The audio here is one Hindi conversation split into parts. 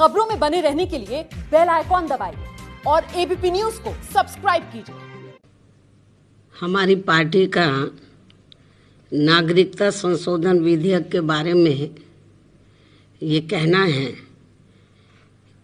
खबरों में बने रहने के लिए बेल आइकॉन दबाइए और एबीपी न्यूज को सब्सक्राइब कीजिए हमारी पार्टी का नागरिकता संशोधन विधेयक के बारे में ये कहना है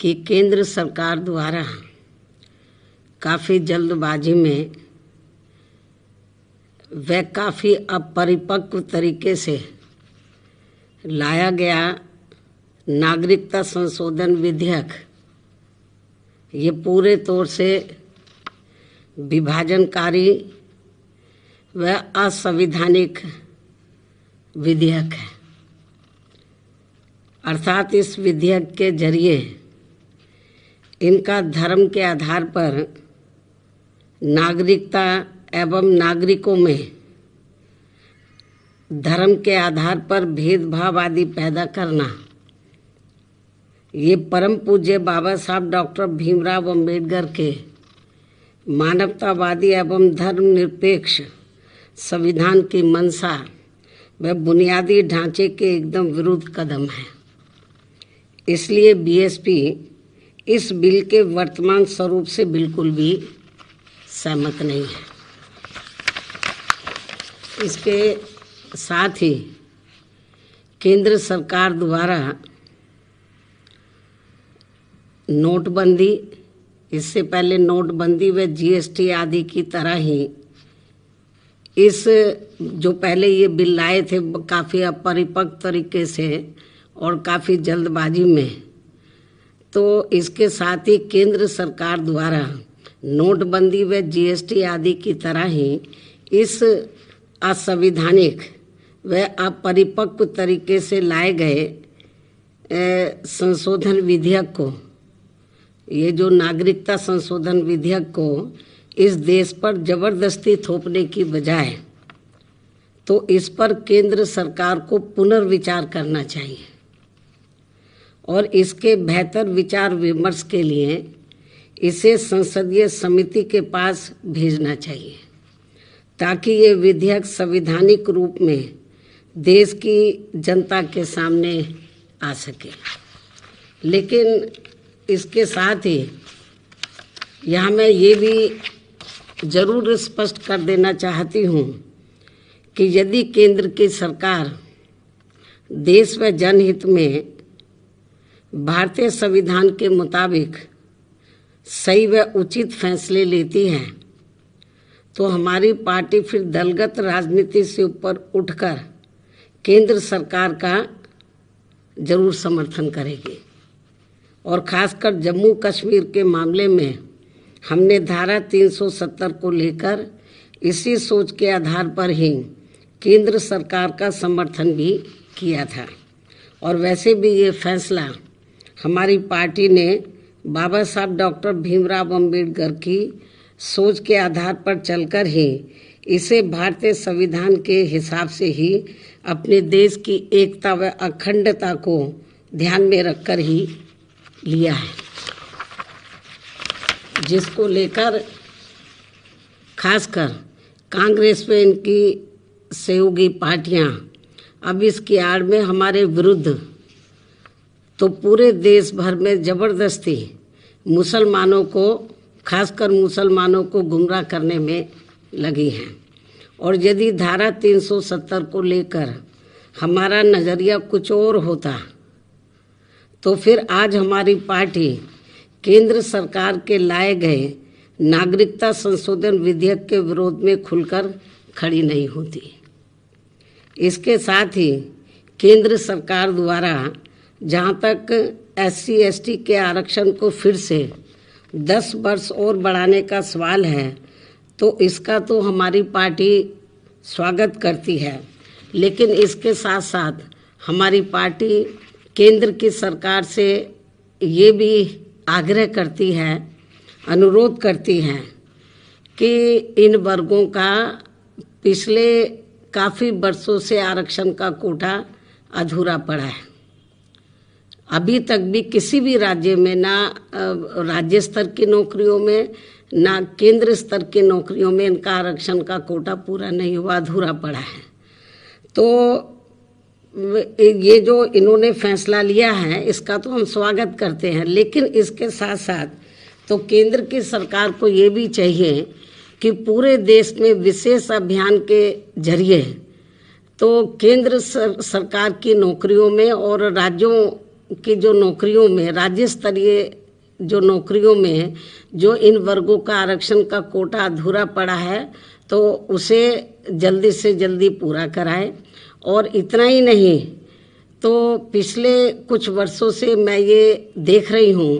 कि केंद्र सरकार द्वारा काफ़ी जल्दबाजी में वह काफ़ी अपरिपक्व तरीके से लाया गया नागरिकता संशोधन विधेयक ये पूरे तौर से विभाजनकारी व असंवैधानिक विधेयक है अर्थात इस विधेयक के जरिए इनका धर्म के आधार पर नागरिकता एवं नागरिकों में धर्म के आधार पर भेदभाव आदि पैदा करना ये परम पूज्य बाबा साहब डॉक्टर भीमराव अंबेडकर के मानवतावादी एवं धर्मनिरपेक्ष संविधान की मंशा व बुनियादी ढांचे के एकदम विरुद्ध कदम है इसलिए बीएसपी इस बिल के वर्तमान स्वरूप से बिल्कुल भी सहमत नहीं है इसके साथ ही केंद्र सरकार द्वारा नोटबंदी इससे पहले नोटबंदी व जीएसटी आदि की तरह ही इस जो पहले ये बिल लाए थे काफ़ी अपरिपक्व तरीके से और काफ़ी जल्दबाजी में तो इसके साथ ही केंद्र सरकार द्वारा नोटबंदी व जीएसटी आदि की तरह ही इस असंवैधानिक व अपरिपक्व तरीके से लाए गए संशोधन विधेयक को ये जो नागरिकता संशोधन विधेयक को इस देश पर जबरदस्ती थोपने की बजाय तो इस पर केंद्र सरकार को पुनर्विचार करना चाहिए और इसके बेहतर विचार विमर्श के लिए इसे संसदीय समिति के पास भेजना चाहिए ताकि ये विधेयक संविधानिक रूप में देश की जनता के सामने आ सके लेकिन इसके साथ ही यहाँ मैं ये भी जरूर स्पष्ट कर देना चाहती हूँ कि यदि केंद्र की सरकार देश व जनहित में भारतीय संविधान के मुताबिक सही व उचित फैसले लेती है तो हमारी पार्टी फिर दलगत राजनीति से ऊपर उठकर केंद्र सरकार का जरूर समर्थन करेगी और खासकर जम्मू कश्मीर के मामले में हमने धारा 370 को लेकर इसी सोच के आधार पर ही केंद्र सरकार का समर्थन भी किया था और वैसे भी ये फैसला हमारी पार्टी ने बाबा साहब डॉक्टर भीमराव अंबेडकर की सोच के आधार पर चलकर ही इसे भारतीय संविधान के हिसाब से ही अपने देश की एकता व अखंडता को ध्यान में रखकर ही लिया है जिसको लेकर खासकर कांग्रेस में इनकी सहयोगी पार्टियां अब इसकी आड़ में हमारे विरुद्ध तो पूरे देश भर में ज़बरदस्ती मुसलमानों को खासकर मुसलमानों को गुमराह करने में लगी हैं और यदि धारा 370 को लेकर हमारा नज़रिया कुछ और होता तो फिर आज हमारी पार्टी केंद्र सरकार के लाए गए नागरिकता संशोधन विधेयक के विरोध में खुलकर खड़ी नहीं होती इसके साथ ही केंद्र सरकार द्वारा जहाँ तक एस सी एस टी के आरक्षण को फिर से दस वर्ष और बढ़ाने का सवाल है तो इसका तो हमारी पार्टी स्वागत करती है लेकिन इसके साथ साथ हमारी पार्टी केंद्र की सरकार से ये भी आग्रह करती है अनुरोध करती है कि इन वर्गों का पिछले काफ़ी वर्षों से आरक्षण का कोटा अधूरा पड़ा है अभी तक भी किसी भी राज्य में ना राज्य स्तर की नौकरियों में ना केंद्र स्तर की नौकरियों में इनका आरक्षण का कोटा पूरा नहीं हुआ अधूरा पड़ा है तो ये जो इन्होंने फैसला लिया है इसका तो हम स्वागत करते हैं लेकिन इसके साथ साथ तो केंद्र की सरकार को ये भी चाहिए कि पूरे देश में विशेष अभियान के जरिए तो केंद्र सरकार की नौकरियों में और राज्यों की जो नौकरियों में राज्य स्तरीय जो नौकरियों में जो इन वर्गों का आरक्षण का कोटा अधूरा पड़ा है तो उसे जल्दी से जल्दी पूरा कराएं और इतना ही नहीं तो पिछले कुछ वर्षों से मैं ये देख रही हूँ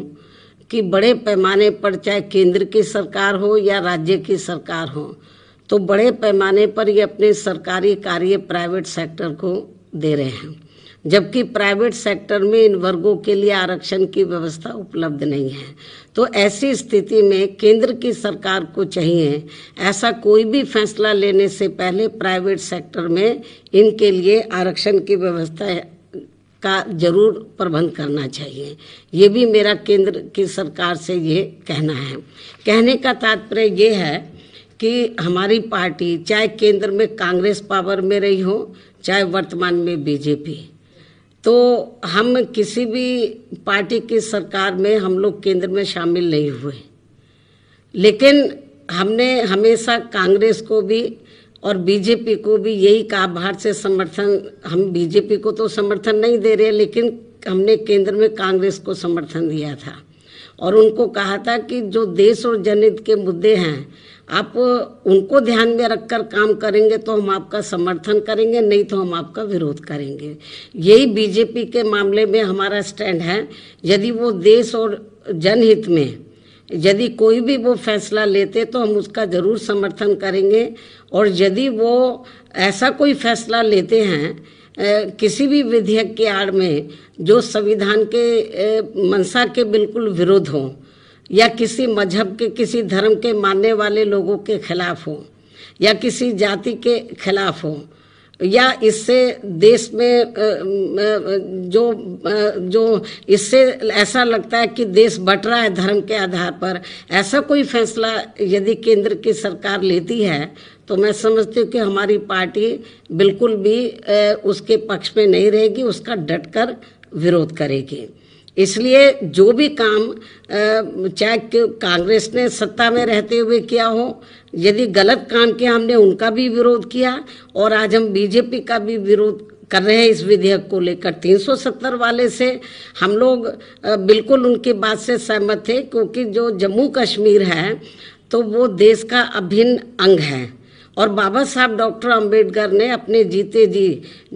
कि बड़े पैमाने पर चाहे केंद्र की सरकार हो या राज्य की सरकार हो तो बड़े पैमाने पर ये अपने सरकारी कार्य प्राइवेट सेक्टर को दे रहे हैं जबकि प्राइवेट सेक्टर में इन वर्गों के लिए आरक्षण की व्यवस्था उपलब्ध नहीं है तो ऐसी स्थिति में केंद्र की सरकार को चाहिए ऐसा कोई भी फैसला लेने से पहले प्राइवेट सेक्टर में इनके लिए आरक्षण की व्यवस्था का जरूर प्रबंध करना चाहिए ये भी मेरा केंद्र की सरकार से ये कहना है कहने का तात्पर्य ये है कि हमारी पार्टी चाहे केंद्र में कांग्रेस पावर में रही हो चाहे वर्तमान में बीजेपी तो हम किसी भी पार्टी की सरकार में हम लोग केंद्र में शामिल नहीं हुए लेकिन हमने हमेशा कांग्रेस को भी और बीजेपी को भी यही कहा बाहर से समर्थन हम बीजेपी को तो समर्थन नहीं दे रहे लेकिन हमने केंद्र में कांग्रेस को समर्थन दिया था और उनको कहा था कि जो देश और जनहित के मुद्दे हैं आप उनको ध्यान में रखकर काम करेंगे तो हम आपका समर्थन करेंगे नहीं तो हम आपका विरोध करेंगे यही बीजेपी के मामले में हमारा स्टैंड है यदि वो देश और जनहित में यदि कोई भी वो फैसला लेते तो हम उसका ज़रूर समर्थन करेंगे और यदि वो ऐसा कोई फैसला लेते हैं किसी भी विधेयक के आड़ में जो संविधान के मनसा के बिल्कुल विरोध हो या किसी मजहब के किसी धर्म के मानने वाले लोगों के खिलाफ हो या किसी जाति के खिलाफ हो या इससे देश में जो जो इससे ऐसा लगता है कि देश बट रहा है धर्म के आधार पर ऐसा कोई फैसला यदि केंद्र की सरकार लेती है तो मैं समझती हूँ कि हमारी पार्टी बिल्कुल भी उसके पक्ष में नहीं रहेगी उसका डटकर विरोध करेगी इसलिए जो भी काम चाहे कांग्रेस ने सत्ता में रहते हुए किया हो यदि गलत काम किया हमने उनका भी विरोध किया और आज हम बीजेपी का भी विरोध कर रहे हैं इस विधेयक को लेकर 370 वाले से हम लोग बिल्कुल उनकी बात से सहमत थे क्योंकि जो जम्मू कश्मीर है तो वो देश का अभिन्न अंग है और बाबा साहब डॉक्टर अंबेडकर ने अपने जीते जी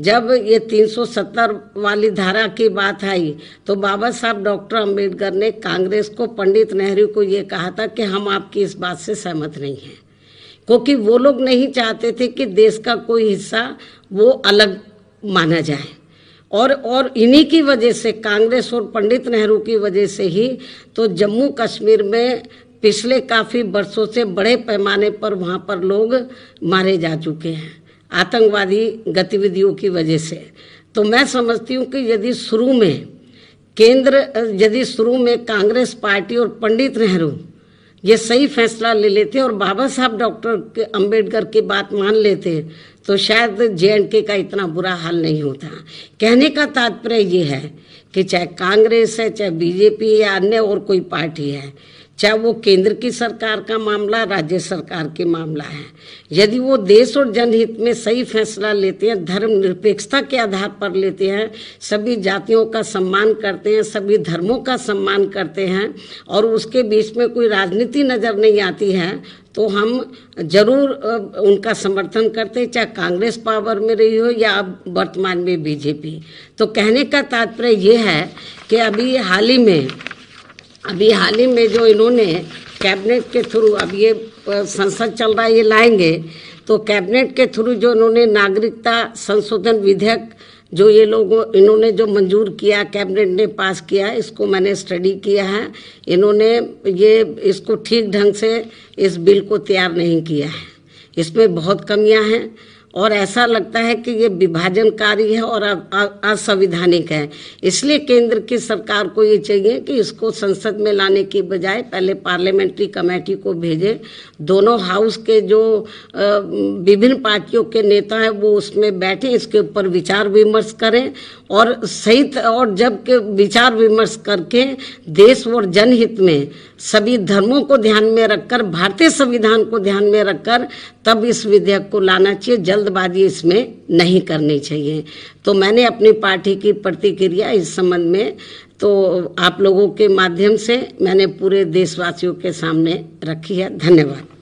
जब ये 370 वाली धारा की बात आई तो बाबा साहब डॉक्टर अंबेडकर ने कांग्रेस को पंडित नेहरू को ये कहा था कि हम आपकी इस बात से सहमत नहीं हैं क्योंकि वो लोग नहीं चाहते थे कि देश का कोई हिस्सा वो अलग माना जाए और और इन्हीं की वजह से कांग्रेस और पंडित नेहरू की वजह से ही तो जम्मू कश्मीर में पिछले काफ़ी वर्षों से बड़े पैमाने पर वहाँ पर लोग मारे जा चुके हैं आतंकवादी गतिविधियों की वजह से तो मैं समझती हूँ कि यदि शुरू में केंद्र यदि शुरू में कांग्रेस पार्टी और पंडित नेहरू ये सही फैसला ले लेते और बाबा साहब डॉक्टर अंबेडकर की बात मान लेते तो शायद जे के का इतना बुरा हाल नहीं होता कहने का तात्पर्य ये है कि चाहे कांग्रेस है चाहे बीजेपी या अन्य और कोई पार्टी है चाहे वो केंद्र की सरकार का मामला राज्य सरकार के मामला है यदि वो देश और जनहित में सही फैसला लेते हैं धर्मनिरपेक्षता के आधार पर लेते हैं सभी जातियों का सम्मान करते हैं सभी धर्मों का सम्मान करते हैं और उसके बीच में कोई राजनीति नज़र नहीं आती है तो हम जरूर उनका समर्थन करते हैं चाहे कांग्रेस पावर में रही हो या अब वर्तमान में बीजेपी तो कहने का तात्पर्य ये है कि अभी हाल ही में अभी हाल ही में जो इन्होंने कैबिनेट के थ्रू अब ये संसद चल रहा है ये लाएंगे तो कैबिनेट के थ्रू जो इन्होंने नागरिकता संशोधन विधेयक जो ये लोगों इन्होंने जो मंजूर किया कैबिनेट ने पास किया इसको मैंने स्टडी किया है इन्होंने ये इसको ठीक ढंग से इस बिल को तैयार नहीं किया है इसमें बहुत कमियां हैं और ऐसा लगता है कि ये विभाजनकारी है और असंविधानिक है इसलिए केंद्र की सरकार को ये चाहिए कि इसको संसद में लाने की बजाय पहले पार्लियामेंट्री कमेटी को भेजे दोनों हाउस के जो विभिन्न पार्टियों के नेता हैं वो उसमें बैठे इसके ऊपर विचार विमर्श करें और सही और जब के विचार विमर्श करके देश और जनहित में सभी धर्मों को ध्यान में रखकर भारतीय संविधान को ध्यान में रखकर तब इस विधेयक को लाना चाहिए जल्दबाजी इसमें नहीं करनी चाहिए तो मैंने अपनी पार्टी की प्रतिक्रिया इस संबंध में तो आप लोगों के माध्यम से मैंने पूरे देशवासियों के सामने रखी है धन्यवाद